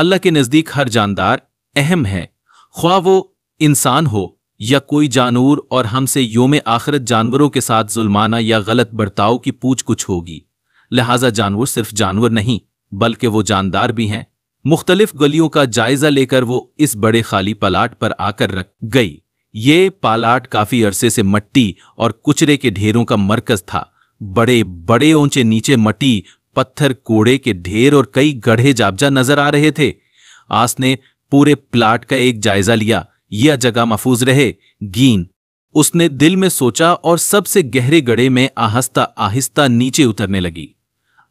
अल्लाह के नज़दीक हर जानदार अहम है ख्वा वो इंसान हो या कोई जानूर और हमसे योम आखिरत जानवरों के साथ जुल्माना या गलत बर्ताव की पूछ कुछ होगी लिहाजा जानवर सिर्फ जानवर नहीं बल्कि वो जानदार भी हैं मुख्तलिफ गलियों का जायजा लेकर वो इस बड़े खाली पलाट पर आकर रख गई ये पालाट काफी अरसे से मट्टी और कुचरे के ढेरों का मरकज था बड़े बड़े ऊंचे नीचे मट्टी पत्थर कोड़े के ढेर और कई गढ़े जाबजा नजर आ रहे थे आस ने पूरे प्लाट का एक जायजा लिया यह जगह महफूज रहे गीन उसने दिल में सोचा और सबसे गहरे गड़े में आहस्ता आहिस्ता नीचे उतरने लगी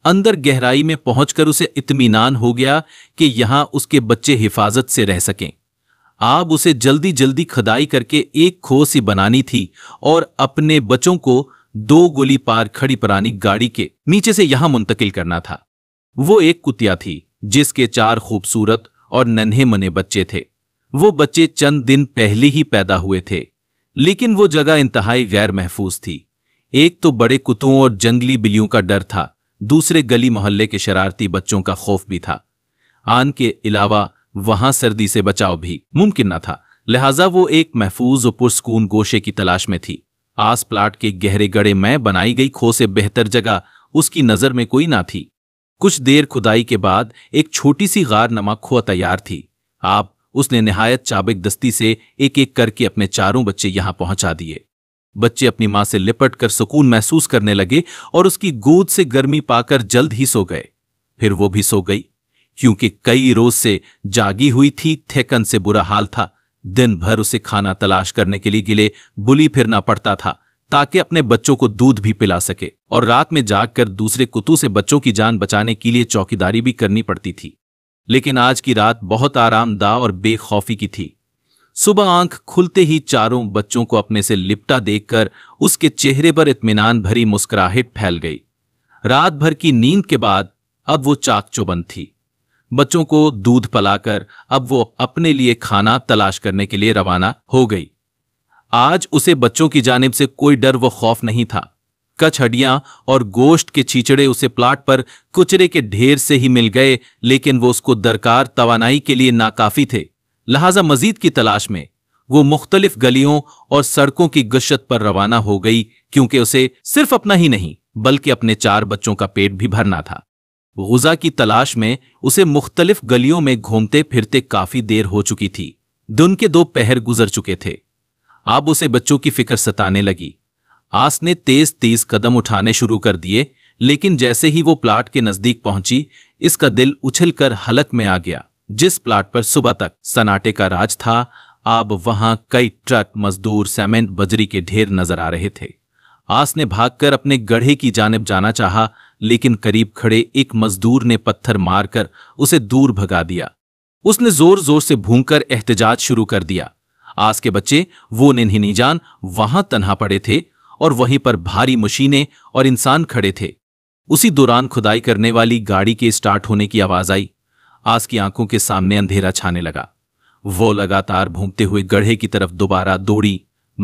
अंदर गहराई में पहुंचकर उसे इत्मीनान हो गया कि यहां उसके बच्चे हिफाजत से रह सकें आप उसे जल्दी जल्दी खदाई करके एक खोसी बनानी थी और अपने बच्चों को दो गोली पार खड़ी पुरानी गाड़ी के नीचे से यहां मुंतकिल करना था वो एक कुतिया थी जिसके चार खूबसूरत और नन्हे मने बच्चे थे वो बच्चे चंद दिन पहले ही पैदा हुए थे लेकिन वो जगह इंतहाई गैर महफूज थी एक तो बड़े कुत्तों और जंगली बिल्लियों का डर था दूसरे गली मोहल्ले के शरारती बच्चों का खौफ भी था आन के अलावा वहां सर्दी से बचाव भी मुमकिन न था लिहाजा वो एक महफूज और पुरस्कून गोशे की तलाश में थी आस प्लाट के गहरे गड़े में बनाई गई खो से बेहतर जगह उसकी नजर में कोई ना थी कुछ देर खुदाई के बाद एक छोटी सी गार नमा खो तैयार थी आप उसने नहायत चाबिक दस्ती से एक एक करके अपने चारों बच्चे यहां पहुंचा दिए बच्चे अपनी मां से लिपट कर सुकून महसूस करने लगे और उसकी गोद से गर्मी पाकर जल्द ही सो गए फिर वो भी सो गई क्योंकि कई रोज से जागी हुई थी थेकन से बुरा हाल था दिन भर उसे खाना तलाश करने के लिए गिले बुली फिरना पड़ता था ताकि अपने बच्चों को दूध भी पिला सके और रात में जागकर दूसरे कुतू से बच्चों की जान बचाने के लिए चौकीदारी भी करनी पड़ती थी लेकिन आज की रात बहुत आरामदाह और बेखौफी की थी सुबह आंख खुलते ही चारों बच्चों को अपने से लिपटा देखकर उसके चेहरे पर इत्मीनान भरी मुस्कुराहट फैल गई रात भर की नींद के बाद अब वो चाकचौबंद थी बच्चों को दूध पिलाकर अब वो अपने लिए खाना तलाश करने के लिए रवाना हो गई आज उसे बच्चों की जानब से कोई डर व खौफ नहीं था कच हड्डियां और गोश्त के छीचड़े उसे प्लाट पर कुचरे के ढेर से ही मिल गए लेकिन वो उसको दरकार तवानाई के लिए नाकाफी थे लिहाजा मजीद की तलाश में वो मुख्तलिफ गलियों और सड़कों की गश्त पर रवाना हो गई क्योंकि उसे सिर्फ अपना ही नहीं बल्कि अपने चार बच्चों का पेट भी भरना था गुजा की तलाश में उसे मुख्तलिफ गलियों में घूमते फिरते काफी देर हो चुकी थी दिन के दो पहर गुजर चुके थे अब उसे बच्चों की फिक्र सताने लगी आस ने तेज तेज कदम उठाने शुरू कर दिए लेकिन जैसे ही वो प्लाट के नजदीक पहुंची इसका दिल उछलकर हलक में आ गया जिस प्लाट पर सुबह तक सनाटे का राज था अब वहां कई ट्रक मजदूर सीमेंट बजरी के ढेर नजर आ रहे थे आस ने भागकर अपने गढ़े की जानब जाना चाहा लेकिन करीब खड़े एक मजदूर ने पत्थर मारकर उसे दूर भगा दिया उसने जोर जोर से कर एहतजाज शुरू कर दिया आस के बच्चे वो निन्हीं निजान वहां तन्हा पड़े थे और वहीं पर भारी मशीनें और इंसान खड़े थे उसी दौरान खुदाई करने वाली गाड़ी के स्टार्ट होने की आवाज आई आस की आंखों के सामने अंधेरा छाने लगा वो लगातार भूमते हुए गढ़े की तरफ दोबारा दौड़ी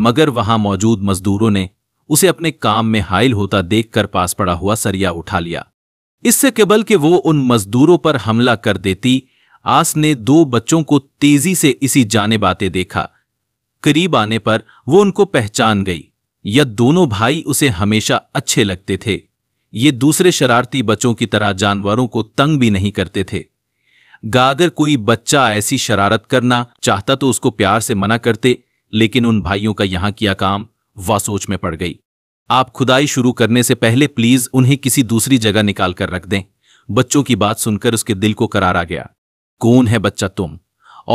मगर वहां मौजूद मजदूरों ने उसे अपने काम में हाइल होता देखकर पास पड़ा हुआ सरिया उठा लिया इससे केवल कि वो उन मजदूरों पर हमला कर देती आस ने दो बच्चों को तेजी से इसी जाने बातें देखा करीब आने पर वो उनको पहचान गई यह दोनों भाई उसे हमेशा अच्छे लगते थे ये दूसरे शरारती बच्चों की तरह जानवरों को तंग भी नहीं करते थे गागर कोई बच्चा ऐसी शरारत करना चाहता तो उसको प्यार से मना करते लेकिन उन भाइयों का यहां किया काम वह सोच में पड़ गई आप खुदाई शुरू करने से पहले प्लीज उन्हें किसी दूसरी जगह निकाल कर रख दें बच्चों की बात सुनकर उसके दिल को करार आ गया कौन है बच्चा तुम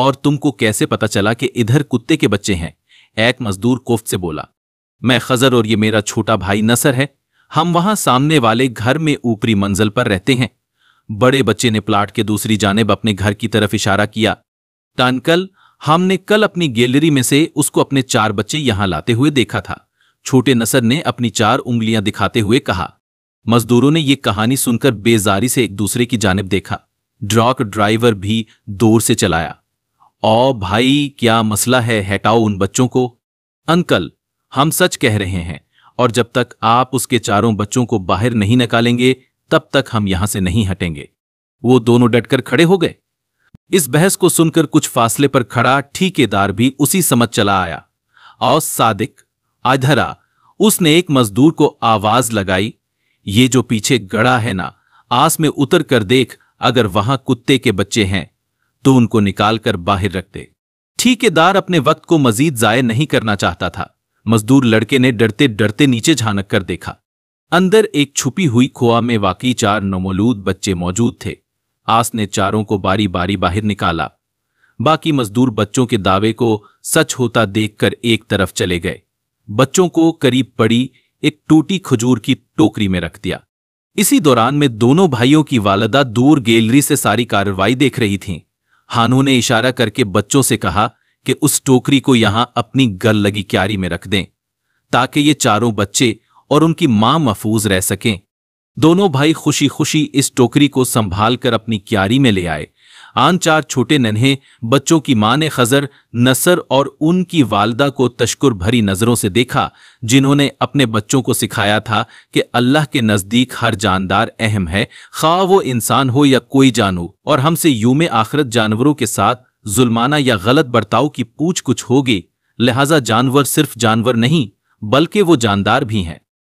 और तुमको कैसे पता चला कि इधर कुत्ते के बच्चे हैं एक मजदूर कोफ्त से बोला मैं खजर और ये मेरा छोटा भाई नसर है हम वहां सामने वाले घर में ऊपरी मंजिल पर रहते हैं बड़े बच्चे ने प्लाट के दूसरी जानब अपने घर की तरफ इशारा किया टानकल हमने कल अपनी गैलरी में से उसको अपने चार बच्चे यहां लाते हुए देखा था छोटे नसर ने अपनी चार उंगलियां दिखाते हुए कहा मजदूरों ने ये कहानी सुनकर बेजारी से एक दूसरे की जानब देखा ड्रॉक ड्राइवर भी दूर से चलाया ओ भाई क्या मसला है हटाओ उन बच्चों को अंकल हम सच कह रहे हैं और जब तक आप उसके चारों बच्चों को बाहर नहीं निकालेंगे तब तक हम यहां से नहीं हटेंगे वो दोनों डटकर खड़े हो गए इस बहस को सुनकर कुछ फासले पर खड़ा ठीकेदार भी उसी समझ चला आया और सादिक आधरा उसने एक मजदूर को आवाज लगाई ये जो पीछे गड़ा है ना आस में उतर कर देख अगर वहां कुत्ते के बच्चे हैं तो उनको निकालकर बाहर रख दे ठीकेदार अपने वक्त को मजीद जाये नहीं करना चाहता था मजदूर लड़के ने डरते डरते नीचे झानक कर देखा अंदर एक छुपी हुई खोआ में वाकई चार नमोलूद बच्चे मौजूद थे आस ने चारों को बारी बारी बाहर निकाला बाकी मजदूर बच्चों के दावे को सच होता देखकर एक तरफ चले गए बच्चों को करीब पड़ी एक टूटी खजूर की टोकरी में रख दिया इसी दौरान में दोनों भाइयों की वालदा दूर गैलरी से सारी कार्रवाई देख रही थीं। हानू ने इशारा करके बच्चों से कहा कि उस टोकरी को यहां अपनी गल लगी क्यारी में रख दें ताकि ये चारों बच्चे और उनकी मां महफूज रह सकें दोनों भाई खुशी खुशी इस टोकरी को संभाल कर अपनी क्यारी में ले आए आन चार छोटे नन्हे बच्चों की मां ने खजर नसर और उनकी वालदा को तश्कुर भरी नजरों से देखा जिन्होंने अपने बच्चों को सिखाया था कि अल्लाह के नज़दीक हर जानदार अहम है खा वो इंसान हो या कोई जानो और हमसे यूम आखरत जानवरों के साथ जुल्माना या गलत बर्ताव की पूछ कुछ होगी लिहाजा जानवर सिर्फ जानवर नहीं बल्कि वो जानदार भी हैं